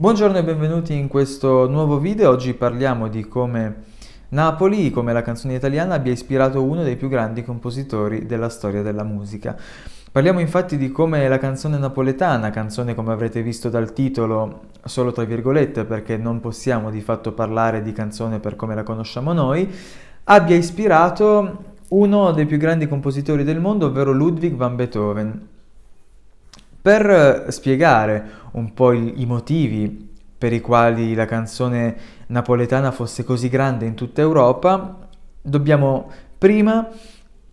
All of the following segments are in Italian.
Buongiorno e benvenuti in questo nuovo video, oggi parliamo di come Napoli, come la canzone italiana, abbia ispirato uno dei più grandi compositori della storia della musica. Parliamo infatti di come la canzone napoletana, canzone come avrete visto dal titolo solo tra virgolette perché non possiamo di fatto parlare di canzone per come la conosciamo noi, abbia ispirato uno dei più grandi compositori del mondo, ovvero Ludwig van Beethoven. Per eh, spiegare un po' il, i motivi per i quali la canzone napoletana fosse così grande in tutta Europa, dobbiamo prima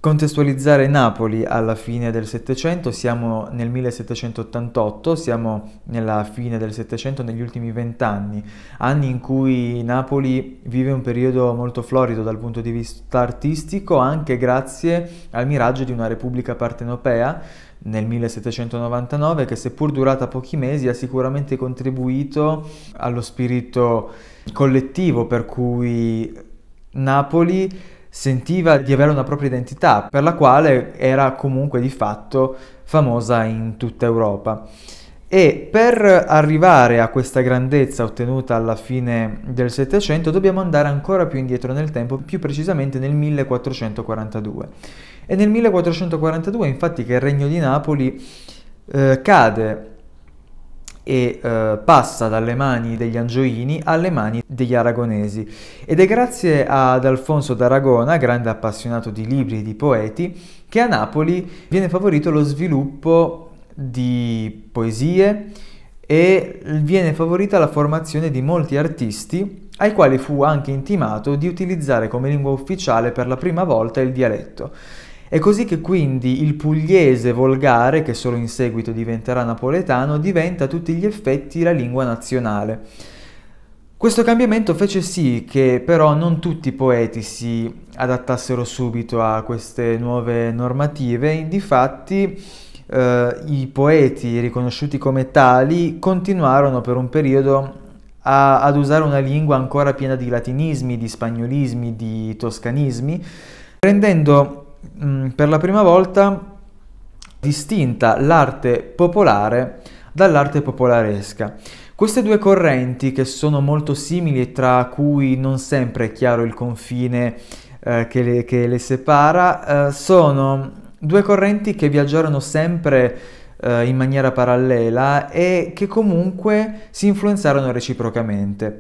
contestualizzare Napoli alla fine del Settecento, siamo nel 1788, siamo nella fine del Settecento, negli ultimi vent'anni, anni in cui Napoli vive un periodo molto florido dal punto di vista artistico, anche grazie al miraggio di una Repubblica partenopea nel 1799 che seppur durata pochi mesi ha sicuramente contribuito allo spirito collettivo per cui Napoli sentiva di avere una propria identità, per la quale era comunque di fatto famosa in tutta Europa. E per arrivare a questa grandezza ottenuta alla fine del Settecento dobbiamo andare ancora più indietro nel tempo, più precisamente nel 1442. E nel 1442 infatti che il Regno di Napoli eh, cade e eh, passa dalle mani degli Angioini alle mani degli Aragonesi. Ed è grazie ad Alfonso d'Aragona, grande appassionato di libri e di poeti, che a Napoli viene favorito lo sviluppo di poesie e viene favorita la formazione di molti artisti ai quali fu anche intimato di utilizzare come lingua ufficiale per la prima volta il dialetto. È così che quindi il pugliese volgare, che solo in seguito diventerà napoletano, diventa a tutti gli effetti la lingua nazionale. Questo cambiamento fece sì che però non tutti i poeti si adattassero subito a queste nuove normative, difatti eh, i poeti riconosciuti come tali continuarono per un periodo a, ad usare una lingua ancora piena di latinismi, di spagnolismi, di toscanismi, rendendo Mm, per la prima volta distinta l'arte popolare dall'arte popolaresca. Queste due correnti, che sono molto simili e tra cui non sempre è chiaro il confine eh, che, le, che, le, separa, eh, sono due correnti che viaggiarono sempre eh, in maniera parallela e che comunque si influenzarono reciprocamente.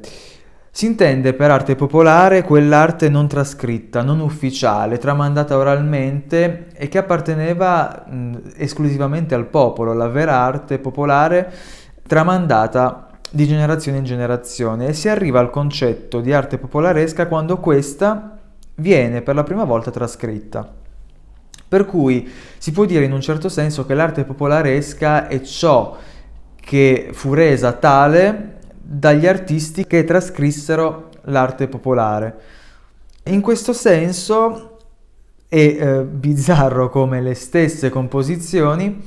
Si intende per arte popolare quell'arte non trascritta, non ufficiale, tramandata oralmente e che apparteneva mh, esclusivamente al popolo, la vera arte popolare tramandata di generazione in generazione e si arriva al concetto di arte popolaresca quando questa viene per la prima volta trascritta. Per cui si può dire in un certo senso che l'arte popolaresca è ciò che fu resa tale dagli artisti che trascrissero l'arte popolare. In questo senso è eh, bizzarro come le stesse composizioni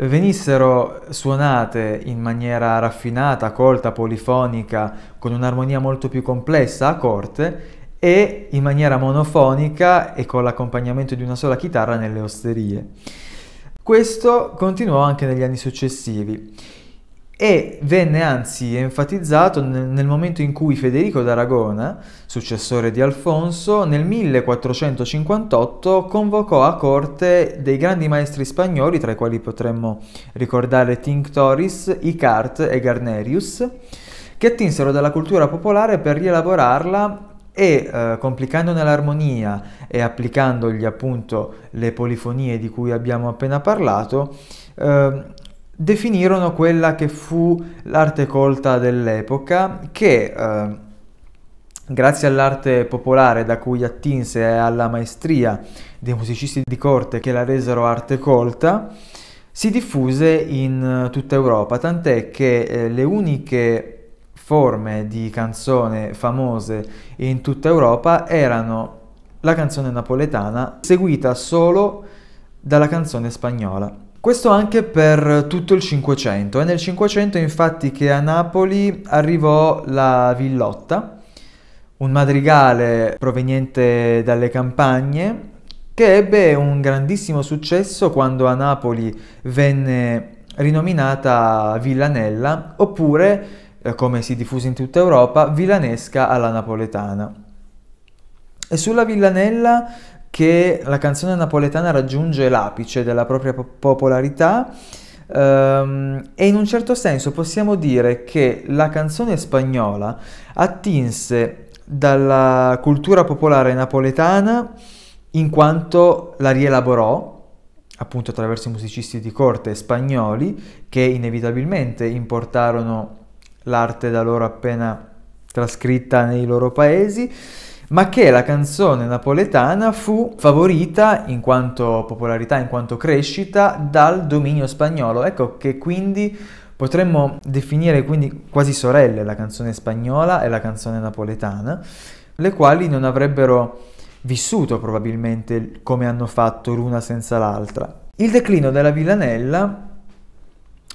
venissero suonate in maniera raffinata, colta, polifonica, con un'armonia molto più complessa a corte e in maniera monofonica e con l'accompagnamento di una sola chitarra nelle osterie. Questo continuò anche negli anni successivi e venne anzi enfatizzato nel, momento in cui Federico d'Aragona, successore di Alfonso, nel 1458 convocò a corte dei grandi maestri spagnoli, tra i quali potremmo ricordare Tinctoris, Icart e Garnerius, che attinsero dalla cultura popolare per rielaborarla e eh, complicandone l'armonia e applicandogli appunto le polifonie di cui abbiamo appena parlato, eh, definirono quella che fu l'arte colta dell'epoca che eh, grazie all'arte popolare da cui attinse e alla maestria dei musicisti di corte che la resero arte colta si diffuse in eh, tutta Europa, tant'è che eh, le uniche forme di canzone famose in tutta Europa erano la canzone napoletana seguita solo dalla canzone spagnola. Questo anche per tutto il Cinquecento. È nel Cinquecento infatti che a Napoli arrivò la villotta, un madrigale proveniente dalle campagne, che ebbe un grandissimo successo quando a Napoli venne rinominata Villanella, oppure, eh, come si diffuse in tutta Europa, Villanesca alla napoletana. E sulla Villanella che la canzone napoletana raggiunge l'apice della propria popolarità ehm, e in un certo senso possiamo dire che la canzone spagnola attinse dalla cultura popolare napoletana in quanto la rielaborò appunto attraverso i musicisti di corte spagnoli che inevitabilmente importarono l'arte da loro appena trascritta nei loro paesi ma che la canzone napoletana fu favorita in quanto popolarità, in quanto crescita dal dominio spagnolo. Ecco che quindi potremmo definire quindi quasi sorelle la canzone spagnola e la canzone napoletana, le quali non avrebbero vissuto probabilmente come hanno fatto l'una senza l'altra. Il declino della Villanella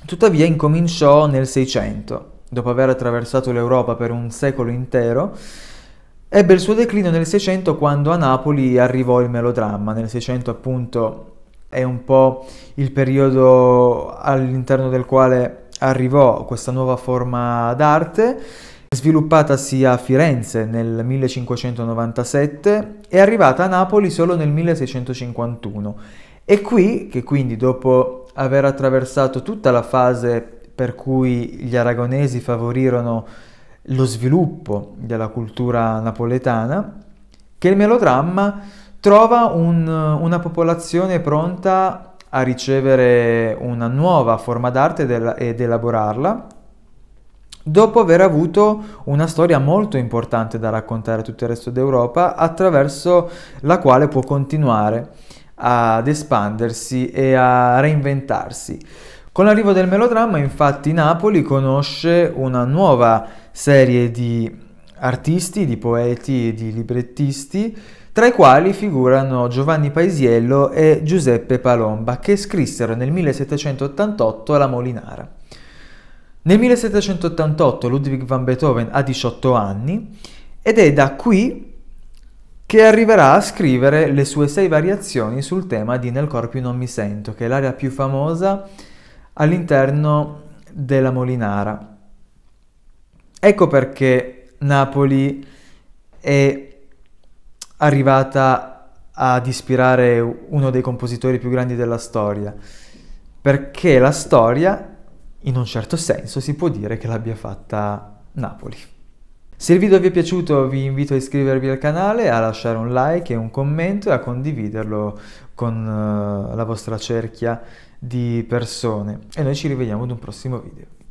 tuttavia incominciò nel 600, dopo aver attraversato l'Europa per un secolo intero, Ebbe il suo declino nel Seicento quando a Napoli arrivò il melodramma. Nel Seicento appunto è un po' il periodo all'interno del quale arrivò questa nuova forma d'arte sviluppatasi a Firenze nel 1597 e arrivata a Napoli solo nel 1651. E qui che quindi dopo aver attraversato tutta la fase per cui gli aragonesi favorirono lo sviluppo della cultura napoletana, che il melodramma trova un, una popolazione pronta a ricevere una nuova forma d'arte del, ed elaborarla, dopo aver avuto una storia molto importante da raccontare a tutto il resto d'Europa, attraverso la quale può continuare ad espandersi e a reinventarsi. Con l'arrivo del melodramma, infatti, Napoli conosce una nuova serie di artisti, di poeti e di librettisti, tra i quali figurano Giovanni Paisiello e Giuseppe Palomba, che scrissero nel 1788 La Molinara. Nel 1788 Ludwig van Beethoven ha 18 anni ed è da qui che arriverà a scrivere le sue sei variazioni sul tema di Nel corpo non mi sento, che è l'area più famosa all'interno della Molinara. Ecco perché Napoli è arrivata ad ispirare uno dei compositori più grandi della storia, perché la storia, in un certo senso, si può dire che l'abbia fatta Napoli. Se il video vi è piaciuto vi invito a iscrivervi al canale, a lasciare un like e un commento e a condividerlo con eh, la vostra cerchia di persone. E noi ci rivediamo ad un prossimo video.